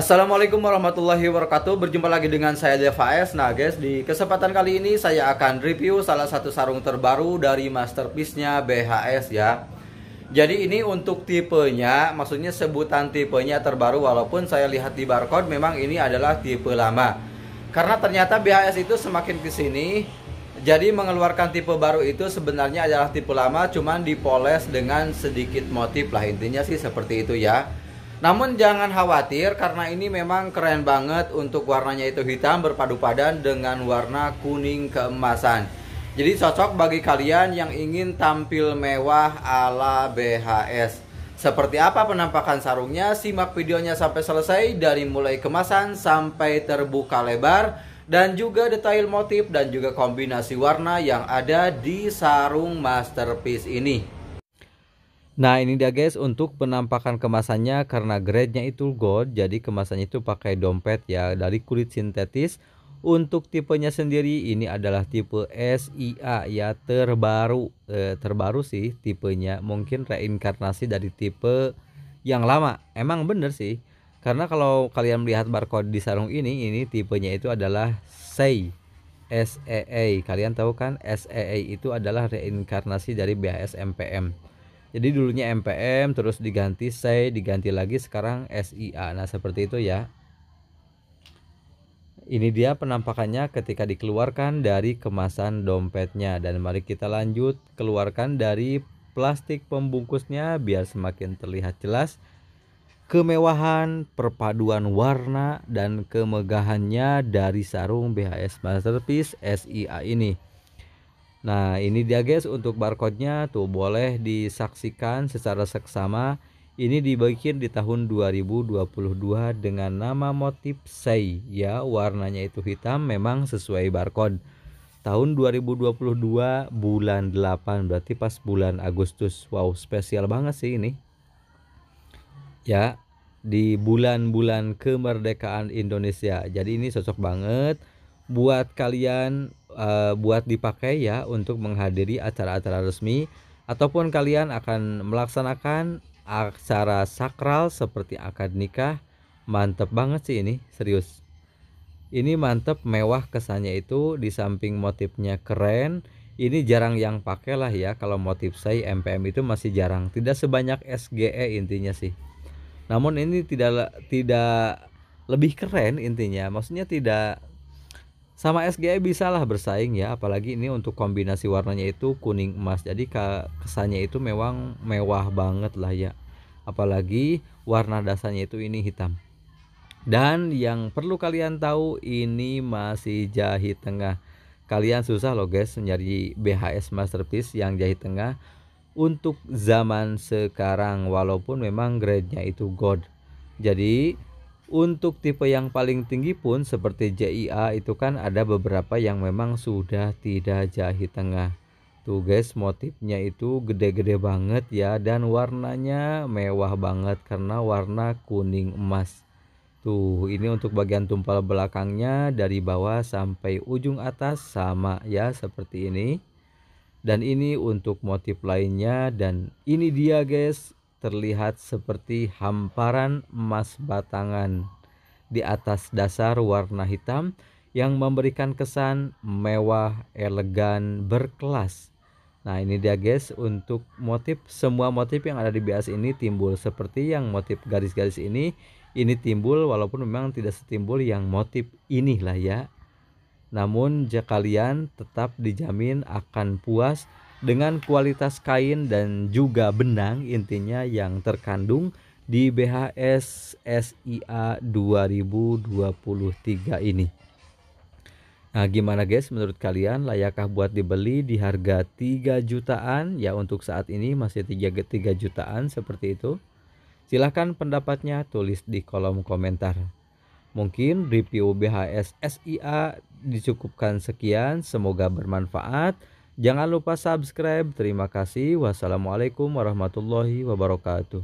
Assalamualaikum warahmatullahi wabarakatuh Berjumpa lagi dengan saya Deva S Nah guys di kesempatan kali ini saya akan review salah satu sarung terbaru dari masterpiece-nya BHS ya Jadi ini untuk tipenya maksudnya sebutan tipenya terbaru Walaupun saya lihat di barcode memang ini adalah tipe lama Karena ternyata BHS itu semakin kesini jadi mengeluarkan tipe baru itu sebenarnya adalah tipe lama cuman dipoles dengan sedikit motif lah intinya sih seperti itu ya namun jangan khawatir karena ini memang keren banget untuk warnanya itu hitam berpadu padan dengan warna kuning keemasan. Jadi cocok bagi kalian yang ingin tampil mewah ala BHS. Seperti apa penampakan sarungnya? Simak videonya sampai selesai dari mulai kemasan sampai terbuka lebar dan juga detail motif dan juga kombinasi warna yang ada di sarung masterpiece ini. Nah ini dia guys untuk penampakan kemasannya karena grade-nya itu gold jadi kemasannya itu pakai dompet ya dari kulit sintetis untuk tipenya sendiri ini adalah tipe SIA ya terbaru eh, terbaru sih tipenya mungkin reinkarnasi dari tipe yang lama emang bener sih karena kalau kalian melihat barcode di sarung ini ini tipenya itu adalah SEI SEA kalian tahu kan SEA itu adalah reinkarnasi dari BASMPM MPM jadi dulunya MPM terus diganti SEI diganti lagi sekarang SIA nah seperti itu ya ini dia penampakannya ketika dikeluarkan dari kemasan dompetnya dan mari kita lanjut keluarkan dari plastik pembungkusnya biar semakin terlihat jelas kemewahan perpaduan warna dan kemegahannya dari sarung BHS Masterpiece SIA ini Nah ini dia guys untuk barcode-nya tuh boleh disaksikan secara seksama Ini dibikin di tahun 2022 dengan nama motif Sei ya warnanya itu hitam memang sesuai barcode Tahun 2022 bulan 8 berarti pas bulan Agustus Wow spesial banget sih ini Ya di bulan-bulan kemerdekaan Indonesia Jadi ini cocok banget buat kalian uh, buat dipakai ya untuk menghadiri acara-acara resmi ataupun kalian akan melaksanakan acara sakral seperti akad nikah mantep banget sih ini serius ini mantep mewah kesannya itu di samping motifnya keren ini jarang yang pakai lah ya kalau motif saya MPM itu masih jarang tidak sebanyak SGE intinya sih namun ini tidak tidak lebih keren intinya maksudnya tidak sama SGE lah bersaing ya apalagi ini untuk kombinasi warnanya itu kuning emas jadi kesannya itu memang mewah banget lah ya apalagi warna dasarnya itu ini hitam dan yang perlu kalian tahu ini masih jahit tengah kalian susah loh guys mencari BHS masterpiece yang jahit tengah untuk zaman sekarang walaupun memang grade-nya itu gold jadi untuk tipe yang paling tinggi pun seperti JIA itu kan ada beberapa yang memang sudah tidak jahit tengah. Tuh guys motifnya itu gede-gede banget ya dan warnanya mewah banget karena warna kuning emas. Tuh ini untuk bagian tumpal belakangnya dari bawah sampai ujung atas sama ya seperti ini. Dan ini untuk motif lainnya dan ini dia guys terlihat seperti hamparan emas batangan di atas dasar warna hitam yang memberikan kesan mewah, elegan, berkelas. Nah ini dia guys untuk motif semua motif yang ada di bias ini timbul seperti yang motif garis-garis ini ini timbul walaupun memang tidak setimbul yang motif inilah ya. Namun jika kalian tetap dijamin akan puas dengan kualitas kain dan juga benang intinya yang terkandung di BHS SIA 2023 ini. Nah, gimana guys menurut kalian layakkah buat dibeli di harga 3 jutaan? Ya untuk saat ini masih 3 3 jutaan seperti itu. Silahkan pendapatnya tulis di kolom komentar. Mungkin review BHS SIA dicukupkan sekian, semoga bermanfaat. Jangan lupa subscribe. Terima kasih. Wassalamualaikum warahmatullahi wabarakatuh.